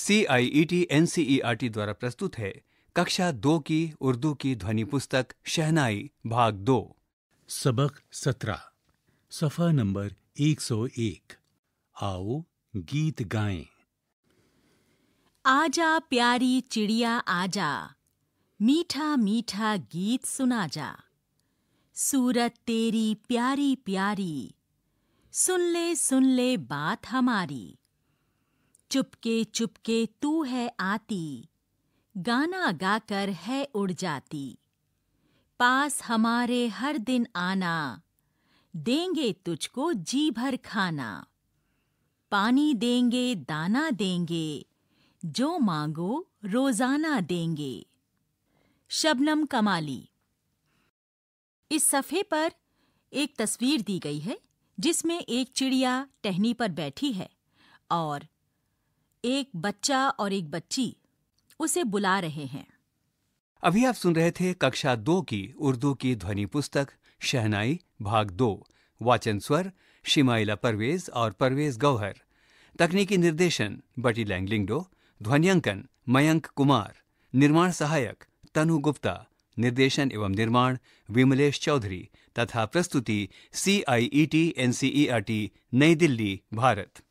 C I E T N C E R T द्वारा प्रस्तुत है कक्षा दो की उर्दू की ध्वनि पुस्तक शहनाई भाग दो सबक सत्रह सफा नंबर एक सौ एक आओ गीत गाएं आजा प्यारी चिड़िया आजा मीठा मीठा गीत सुना जा सूरत तेरी प्यारी प्यारी सुन ले सुन ले बात हमारी चुपके चुपके तू है आती गाना गाकर है उड़ जाती पास हमारे हर दिन आना देंगे तुझको जी भर खाना पानी देंगे दाना देंगे जो मांगो रोजाना देंगे शबनम कमाली इस सफ़े पर एक तस्वीर दी गई है जिसमें एक चिड़िया टहनी पर बैठी है और एक बच्चा और एक बच्ची उसे बुला रहे हैं अभी आप सुन रहे थे कक्षा दो की उर्दू की ध्वनि पुस्तक शहनाई भाग दो वाचन स्वर शिमाइला परवेज और परवेज गौहर तकनीकी निर्देशन बटी लैंगलिंगडो ध्वनियांकन मयंक कुमार निर्माण सहायक तनु गुप्ता निर्देशन एवं निर्माण विमलेश चौधरी तथा प्रस्तुति C I E T N C E R T New Delhi Bharat